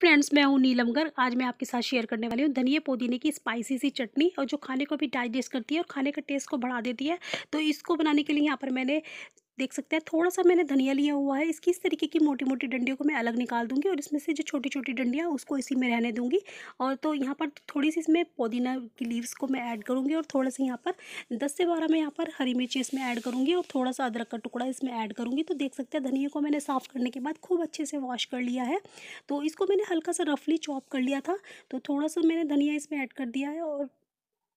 friends मैं हूँ नीलम गर्ग आज मैं आपके साथ शेयर करने वाली हूँ धनिया पुदीने की स्पाइसी सी चटनी और जो खाने को भी डाइजेस्ट करती है और खाने का टेस्ट को बढ़ा देती है तो इसको बनाने के लिए यहाँ पर मैंने देख सकते हैं थोड़ा सा मैंने धनिया लिया हुआ है इसकी इस तरीके की मोटी मोटी डंडियों को मैं अलग निकाल दूंगी और इसमें से जो छोटी छोटी डंडियाँ उसको इसी में रहने दूंगी और तो यहाँ पर थोड़ी सी इसमें पुदीना की लीव्स को मैं ऐड करूँगी और थोड़ा सा यहाँ पर दस से बारह मैं यहाँ पर हरी मिर्ची इसमें ऐड करूँगी और थोड़ा सा अदरक का टुकड़ा इसमें ऐड करूँगी तो देख सकते हैं धनिया को मैंने साफ़ करने के बाद खूब अच्छे से वॉश कर लिया है तो इसको मैंने हल्का सा रफली चॉप कर लिया था तो थोड़ा सा मैंने धनिया इसमें ऐड कर दिया है और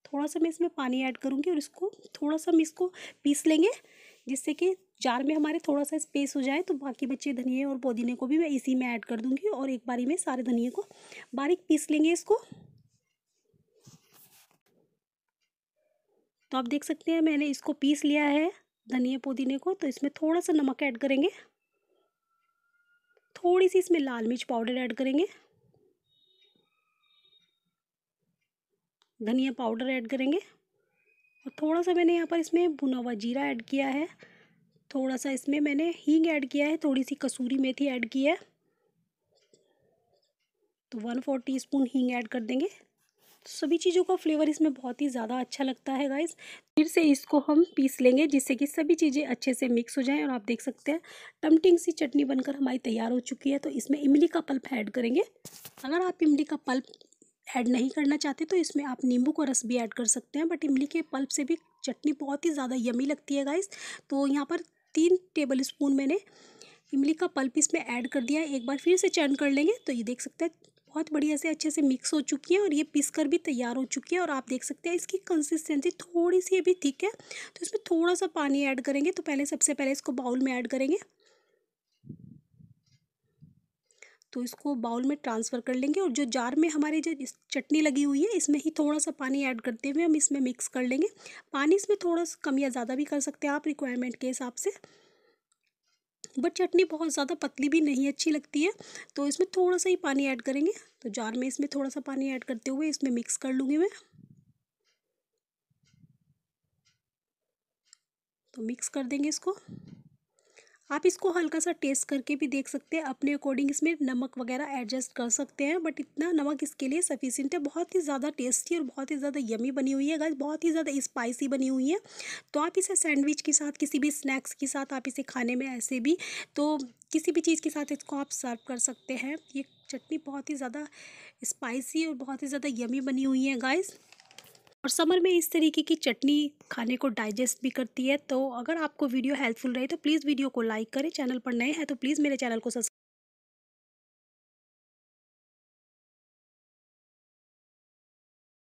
थोड़ा सा मैं इसमें पानी ऐड करूँगी और इसको थोड़ा सा हम इसको पीस लेंगे जिससे कि जार में हमारे थोड़ा सा स्पेस हो जाए तो बाकी बच्चे धनिए और पुदीने को भी मैं इसी में ऐड कर दूँगी और एक बारी में सारे धनिए को बारीक पीस लेंगे इसको तो आप देख सकते हैं मैंने इसको पीस लिया है धनिया पुदीने को तो इसमें थोड़ा सा नमक ऐड करेंगे थोड़ी सी इसमें लाल मिर्च पाउडर ऐड करेंगे धनिया पाउडर ऐड करेंगे और थोड़ा सा मैंने यहाँ पर इसमें भुना हुआ जीरा ऐड किया है थोड़ा सा इसमें मैंने हींग ऐड किया है थोड़ी सी कसूरी मेथी ऐड की है तो वन फोर टी स्पून हींग ऐड कर देंगे तो सभी चीज़ों का फ्लेवर इसमें बहुत ही ज़्यादा अच्छा लगता है गाइस फिर से इसको हम पीस लेंगे जिससे कि सभी चीज़ें अच्छे से मिक्स हो जाएं और आप देख सकते हैं टमटिंग सी चटनी बनकर हमारी तैयार हो चुकी है तो इसमें इमली का पल्प ऐड करेंगे अगर आप इमली का पल्प ऐड नहीं करना चाहते तो इसमें आप नींबू का रस भी ऐड कर सकते हैं बट इमली के पल्प से भी चटनी बहुत ही ज़्यादा यमी लगती है गाइस तो यहाँ पर तीन टेबल स्पून मैंने इमली का पल्प इसमें ऐड कर दिया एक बार फिर से चर्न कर लेंगे तो ये देख सकते हैं बहुत बढ़िया से अच्छे से मिक्स हो चुकी है और ये पीस कर भी तैयार हो चुकी है और आप देख सकते हैं इसकी कंसिस्टेंसी थोड़ी सी अभी थिक है तो इसमें थोड़ा सा पानी ऐड करेंगे तो पहले सबसे पहले इसको बाउल में ऐड करेंगे तो इसको बाउल में ट्रांसफ़र कर लेंगे और जो जार में हमारी जो चटनी लगी हुई है इसमें ही थोड़ा सा पानी ऐड करते हुए हम इसमें मिक्स कर लेंगे पानी इसमें थोड़ा सा कम या ज़्यादा भी कर सकते हैं आप रिक्वायरमेंट के हिसाब से बट चटनी बहुत ज़्यादा पतली भी नहीं अच्छी लगती है तो इसमें थोड़ा सा ही पानी ऐड करेंगे तो जार में इसमें थोड़ा सा पानी ऐड करते हुए इसमें मिक्स कर लूँगी मैं तो मिक्स कर देंगे इसको आप इसको हल्का सा टेस्ट करके भी देख सकते हैं अपने अकॉर्डिंग इसमें नमक वगैरह एडजस्ट कर सकते हैं बट इतना नमक इसके लिए सफिशेंट है बहुत ही ज़्यादा टेस्टी और बहुत ही ज़्यादा यमी बनी हुई है गाइस बहुत ही ज़्यादा स्पाइसी बनी हुई है तो आप इसे सैंडविच के साथ किसी भी स्नैक्स के साथ आप इसे खाने में ऐसे भी तो किसी भी चीज़ के साथ इसको आप सर्व कर सकते हैं ये चटनी बहुत ही ज़्यादा स्पाइसी और बहुत ही ज़्यादा यमी बनी हुई है गाइस और समर में इस तरीके की चटनी खाने को डाइजेस्ट भी करती है तो अगर आपको वीडियो हेल्पफुल रही तो प्लीज़ वीडियो को लाइक करें चैनल पर नए हैं तो प्लीज़ मेरे चैनल को सब्सक्राइब